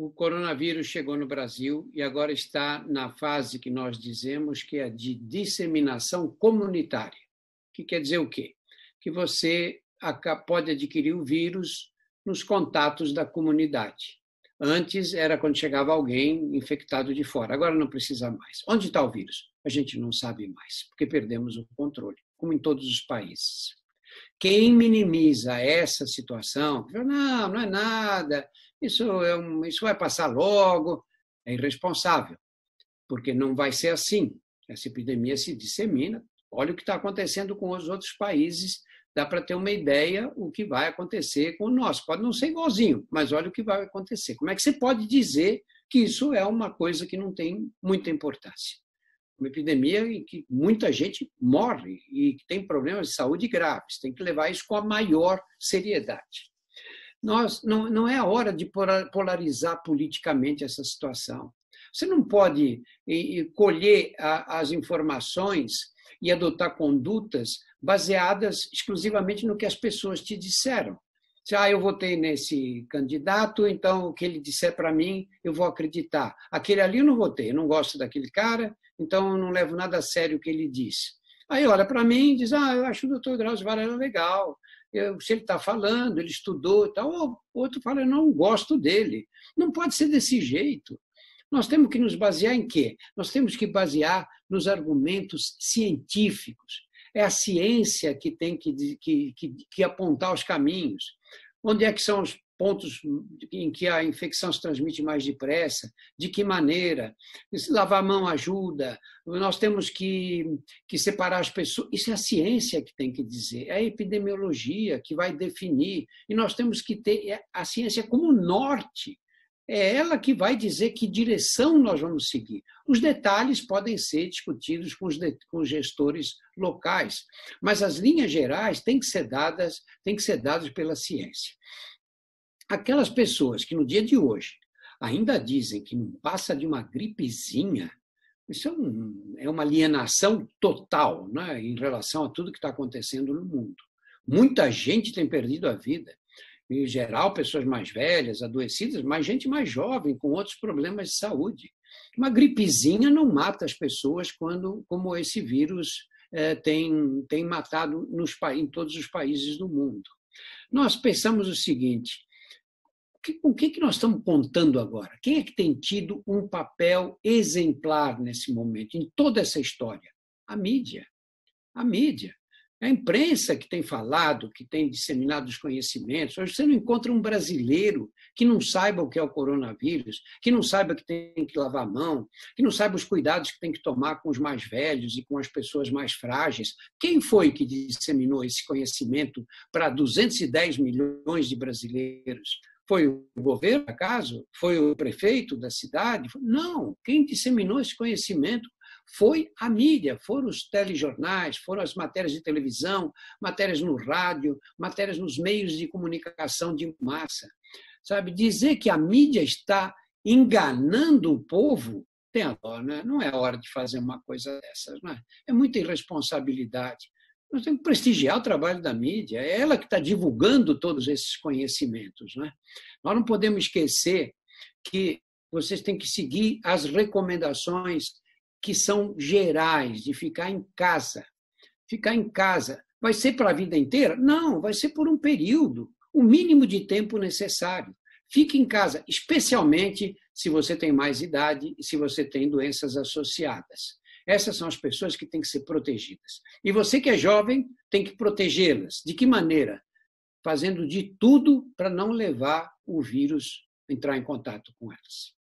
o coronavírus chegou no Brasil e agora está na fase que nós dizemos que é de disseminação comunitária, que quer dizer o quê? Que você pode adquirir o vírus nos contatos da comunidade. Antes era quando chegava alguém infectado de fora, agora não precisa mais. Onde está o vírus? A gente não sabe mais, porque perdemos o controle, como em todos os países. Quem minimiza essa situação, não, não é nada, isso, é um, isso vai passar logo, é irresponsável, porque não vai ser assim. Essa epidemia se dissemina. Olha o que está acontecendo com os outros países, dá para ter uma ideia o que vai acontecer com o nosso. Pode não ser igualzinho, mas olha o que vai acontecer. Como é que você pode dizer que isso é uma coisa que não tem muita importância? uma epidemia em que muita gente morre e tem problemas de saúde graves. Tem que levar isso com a maior seriedade. Nós, não, não é a hora de polarizar politicamente essa situação. Você não pode colher as informações e adotar condutas baseadas exclusivamente no que as pessoas te disseram. Se, ah, eu votei nesse candidato, então o que ele disser para mim, eu vou acreditar. Aquele ali eu não votei, eu não gosto daquele cara, então eu não levo nada a sério o que ele diz. Aí olha para mim e diz: Ah, eu acho o doutor Drauzio Varela legal, eu, se ele está falando, ele estudou e tal. Ou outro fala: Eu não gosto dele. Não pode ser desse jeito. Nós temos que nos basear em quê? Nós temos que basear nos argumentos científicos. É a ciência que tem que, que, que, que apontar os caminhos. Onde é que são os pontos em que a infecção se transmite mais depressa, de que maneira, lavar a mão ajuda, nós temos que, que separar as pessoas. Isso é a ciência que tem que dizer, é a epidemiologia que vai definir, e nós temos que ter é, a ciência como norte. É ela que vai dizer que direção nós vamos seguir. Os detalhes podem ser discutidos com os, de, com os gestores locais, mas as linhas gerais têm que ser dadas, têm que ser dadas pela ciência. Aquelas pessoas que no dia de hoje ainda dizem que não passa de uma gripezinha, isso é, um, é uma alienação total né, em relação a tudo que está acontecendo no mundo. Muita gente tem perdido a vida. Em geral, pessoas mais velhas, adoecidas, mas gente mais jovem, com outros problemas de saúde. Uma gripezinha não mata as pessoas quando, como esse vírus é, tem, tem matado nos, em todos os países do mundo. Nós pensamos o seguinte: com o que, que nós estamos contando agora? Quem é que tem tido um papel exemplar nesse momento, em toda essa história? A mídia. A mídia. A imprensa que tem falado, que tem disseminado os conhecimentos. Hoje você não encontra um brasileiro que não saiba o que é o coronavírus, que não saiba que tem que lavar a mão, que não saiba os cuidados que tem que tomar com os mais velhos e com as pessoas mais frágeis. Quem foi que disseminou esse conhecimento para 210 milhões de brasileiros? Foi o governo, acaso? Foi o prefeito da cidade? Não, quem disseminou esse conhecimento foi a mídia, foram os telejornais, foram as matérias de televisão, matérias no rádio, matérias nos meios de comunicação de massa. Sabe, dizer que a mídia está enganando o povo, tem a né? não é hora de fazer uma coisa dessas. Não é? é muita irresponsabilidade. Nós temos que prestigiar o trabalho da mídia, é ela que está divulgando todos esses conhecimentos. Né? Nós não podemos esquecer que vocês têm que seguir as recomendações que são gerais, de ficar em casa. Ficar em casa vai ser para a vida inteira? Não, vai ser por um período, o mínimo de tempo necessário. Fique em casa, especialmente se você tem mais idade e se você tem doenças associadas. Essas são as pessoas que têm que ser protegidas. E você que é jovem tem que protegê-las. De que maneira? Fazendo de tudo para não levar o vírus entrar em contato com elas.